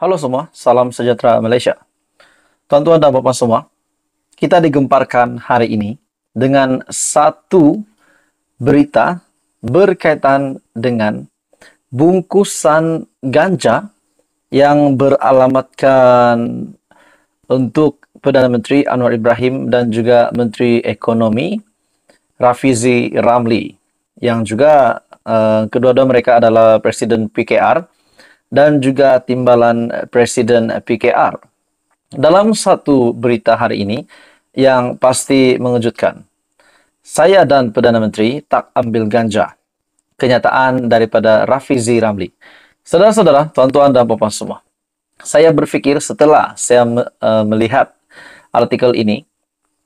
Halo semua, salam sejahtera Malaysia. Tuan-tuan dan bapak semua, kita digemparkan hari ini dengan satu berita berkaitan dengan bungkusan ganja yang beralamatkan untuk Perdana Menteri Anwar Ibrahim dan juga Menteri Ekonomi Rafizi Ramli yang juga uh, kedua-dua mereka adalah Presiden PKR dan juga timbalan Presiden PKR. Dalam satu berita hari ini yang pasti mengejutkan saya dan Perdana Menteri tak ambil ganja. Kenyataan daripada Rafizi Ramli. Saudara-saudara, tuan-tuan dan puan semua. Saya berpikir setelah saya e, melihat artikel ini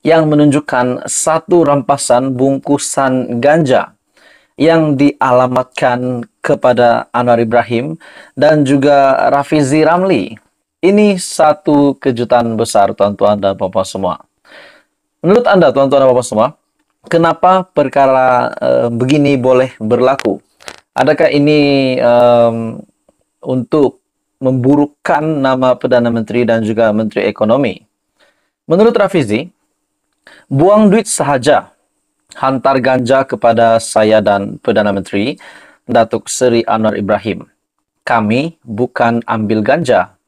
yang menunjukkan satu rampasan bungkusan ganja yang dialamatkan kepada Anwar Ibrahim dan juga Rafizi Ramli. Ini satu kejutan besar tuan-tuan dan puan semua. Menurut Anda tuan-tuan dan puan semua, kenapa perkara uh, begini boleh berlaku? Adakah ini um, untuk memburukkan nama Perdana Menteri dan juga Menteri Ekonomi? Menurut Rafizi, buang duit sahaja hantar ganja kepada saya dan Perdana Menteri Datuk Seri Anwar Ibrahim. Kami bukan ambil ganja.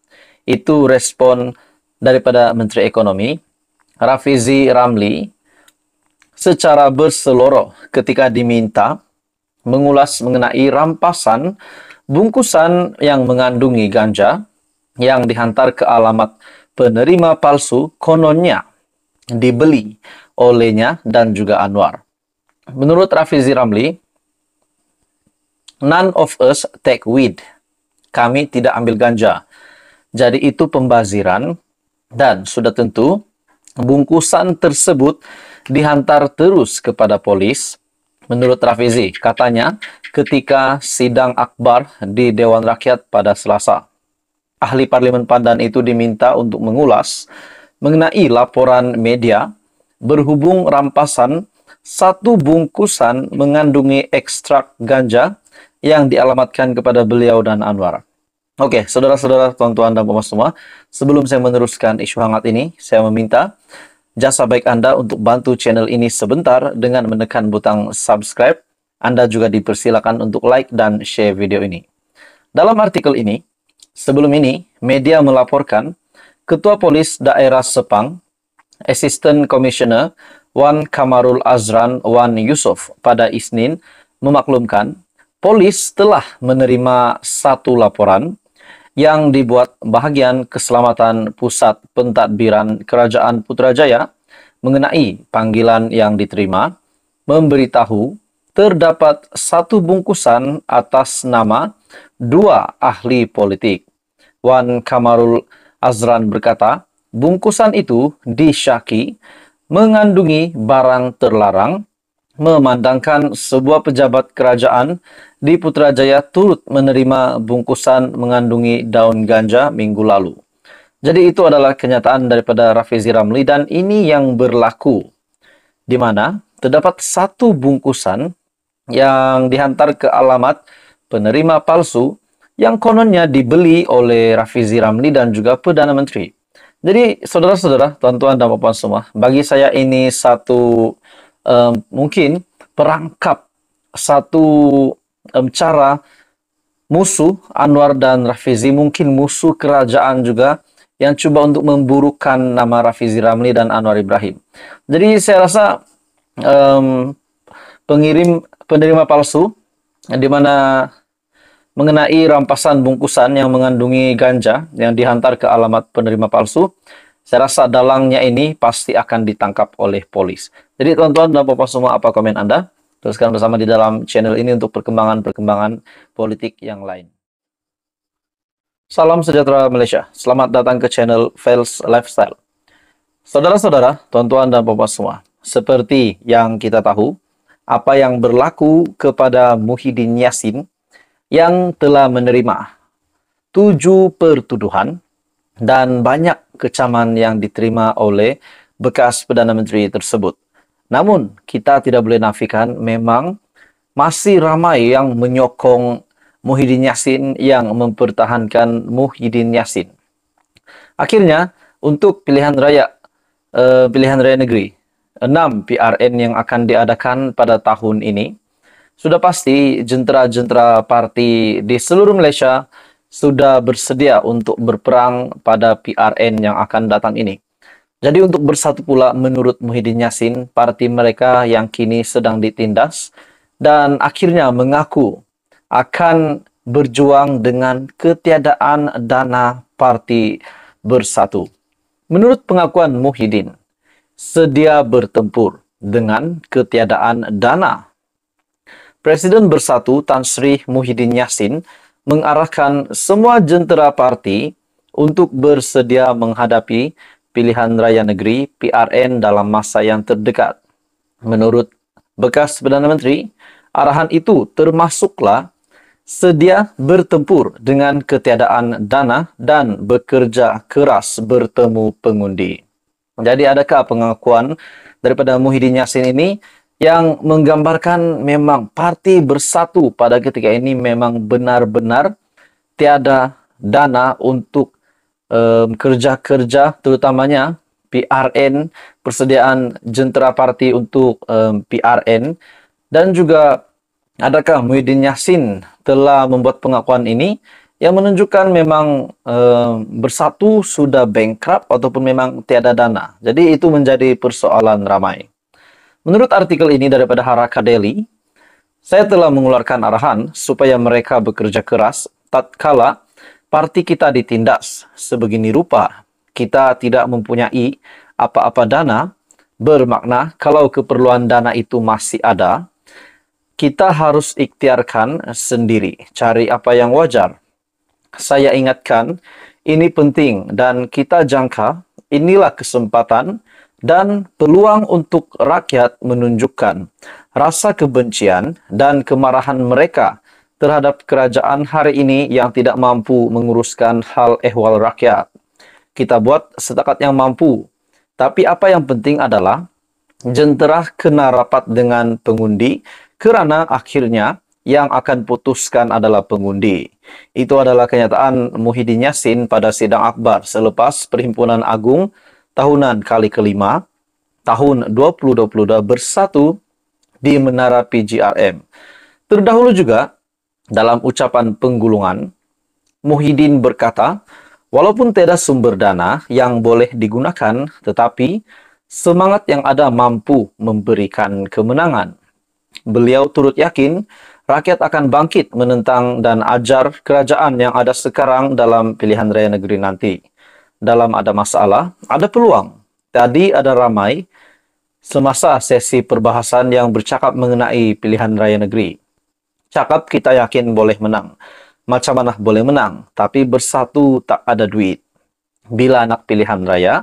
Itu respon daripada Menteri Ekonomi Rafizi Ramli secara berseloroh ketika diminta mengulas mengenai rampasan bungkusan yang mengandungi ganja yang dihantar ke alamat penerima palsu kononnya dibeli olehnya dan juga Anwar. Menurut Rafizi Ramli, none of us take weed. Kami tidak ambil ganja. Jadi itu pembaziran dan sudah tentu Bungkusan tersebut dihantar terus kepada polis. Menurut Rafizi, katanya ketika sidang akbar di Dewan Rakyat pada Selasa, ahli Parlimen Pandan itu diminta untuk mengulas mengenai laporan media berhubung rampasan satu bungkusan mengandungi ekstrak ganja yang dialamatkan kepada beliau dan Anwar. Oke, okay, saudara-saudara, tuan-tuan dan pemirsa semua, sebelum saya meneruskan isu hangat ini, saya meminta jasa baik Anda untuk bantu channel ini sebentar dengan menekan butang subscribe. Anda juga dipersilakan untuk like dan share video ini. Dalam artikel ini, sebelum ini, media melaporkan Ketua Polis Daerah Sepang, Assistant Commissioner Wan Kamarul Azran Wan Yusof pada Isnin memaklumkan Polis telah menerima satu laporan yang dibuat bahagian keselamatan pusat pentadbiran Kerajaan Putrajaya mengenai panggilan yang diterima, memberitahu terdapat satu bungkusan atas nama dua ahli politik. Wan Kamarul Azran berkata, bungkusan itu disyaki mengandungi barang terlarang memandangkan sebuah pejabat kerajaan di Putrajaya turut menerima bungkusan mengandungi daun ganja minggu lalu. Jadi itu adalah kenyataan daripada Rafizi Ramli dan ini yang berlaku. Di mana terdapat satu bungkusan yang dihantar ke alamat penerima palsu yang kononnya dibeli oleh Rafizi Ramli dan juga Perdana Menteri. Jadi saudara-saudara, tuan-tuan dan puan semua, bagi saya ini satu um, mungkin perangkap satu um, cara musuh Anwar dan Rafizi mungkin musuh kerajaan juga yang coba untuk memburukkan nama Rafizi Ramli dan Anwar Ibrahim. Jadi saya rasa um, pengirim penerima palsu di mana mengenai rampasan bungkusan yang mengandungi ganja yang dihantar ke alamat penerima palsu, saya rasa dalangnya ini pasti akan ditangkap oleh polis. Jadi teman-teman dan bapak semua apa komen Anda? Teruskan bersama di dalam channel ini untuk perkembangan-perkembangan politik yang lain. Salam sejahtera Malaysia. Selamat datang ke channel Fails Lifestyle. Saudara-saudara, tuan-tuan dan bapak semua, seperti yang kita tahu, apa yang berlaku kepada Muhyiddin Yassin yang telah menerima tujuh pertuduhan dan banyak kecaman yang diterima oleh bekas Perdana Menteri tersebut. Namun kita tidak boleh nafikan memang masih ramai yang menyokong Muhyiddin Yassin yang mempertahankan Muhyiddin Yassin. Akhirnya untuk pilihan raya uh, pilihan raya negeri 6 PRN yang akan diadakan pada tahun ini sudah pasti jentera-jentera parti di seluruh Malaysia sudah bersedia untuk berperang pada PRN yang akan datang ini. Jadi untuk bersatu pula menurut Muhyiddin Yassin, parti mereka yang kini sedang ditindas dan akhirnya mengaku akan berjuang dengan ketiadaan dana parti bersatu. Menurut pengakuan Muhyiddin, sedia bertempur dengan ketiadaan dana. Presiden Bersatu Tan Sri Muhyiddin Yassin mengarahkan semua jentera parti untuk bersedia menghadapi pilihan raya negeri PRN dalam masa yang terdekat. Menurut bekas Perdana Menteri, arahan itu termasuklah sedia bertempur dengan ketiadaan dana dan bekerja keras bertemu pengundi. Jadi adakah pengakuan daripada Muhyiddin Yassin ini yang menggambarkan memang parti bersatu pada ketika ini memang benar-benar tiada dana untuk kerja-kerja terutamanya PRN, persediaan jentera parti untuk um, PRN dan juga adakah Muhyiddin Yassin telah membuat pengakuan ini yang menunjukkan memang um, bersatu sudah bankrupt ataupun memang tiada dana. Jadi itu menjadi persoalan ramai. Menurut artikel ini daripada Haraka Deli saya telah mengeluarkan arahan supaya mereka bekerja keras tatkala parti kita ditindas sebegini rupa, kita tidak mempunyai apa-apa dana, bermakna kalau keperluan dana itu masih ada, kita harus ikhtiarkan sendiri, cari apa yang wajar. Saya ingatkan, ini penting dan kita jangka inilah kesempatan dan peluang untuk rakyat menunjukkan rasa kebencian dan kemarahan mereka terhadap kerajaan hari ini yang tidak mampu menguruskan hal ehwal rakyat. Kita buat setakat yang mampu. Tapi apa yang penting adalah jentera kena rapat dengan pengundi kerana akhirnya yang akan putuskan adalah pengundi. Itu adalah kenyataan Muhyiddin Yassin pada sidang akbar selepas Perhimpunan Agung tahunan kali kelima tahun 2022 bersatu di Menara PGRM. Terdahulu juga, dalam ucapan penggulungan, Muhyiddin berkata, walaupun tidak sumber dana yang boleh digunakan, tetapi semangat yang ada mampu memberikan kemenangan. Beliau turut yakin rakyat akan bangkit menentang dan ajar kerajaan yang ada sekarang dalam pilihan raya negeri nanti. Dalam ada masalah, ada peluang. Tadi ada ramai semasa sesi perbahasan yang bercakap mengenai pilihan raya negeri. Cakap kita yakin boleh menang. Macam mana boleh menang, tapi bersatu tak ada duit. Bila anak pilihan raya,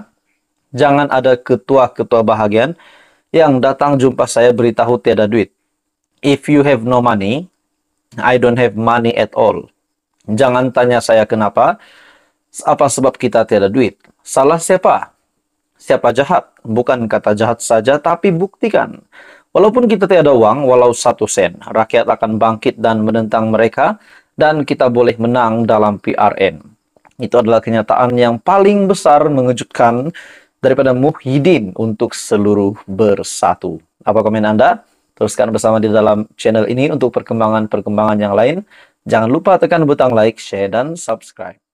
jangan ada ketua-ketua bahagian yang datang jumpa saya beritahu tiada duit. If you have no money, I don't have money at all. Jangan tanya saya kenapa, apa sebab kita tiada duit. Salah siapa? Siapa jahat? Bukan kata jahat saja, tapi buktikan. Walaupun kita tiada uang, walau satu sen, rakyat akan bangkit dan menentang mereka, dan kita boleh menang dalam PRN. Itu adalah kenyataan yang paling besar mengejutkan daripada Muhyiddin untuk seluruh bersatu. Apa komen Anda? Teruskan bersama di dalam channel ini untuk perkembangan-perkembangan yang lain. Jangan lupa tekan butang like, share, dan subscribe.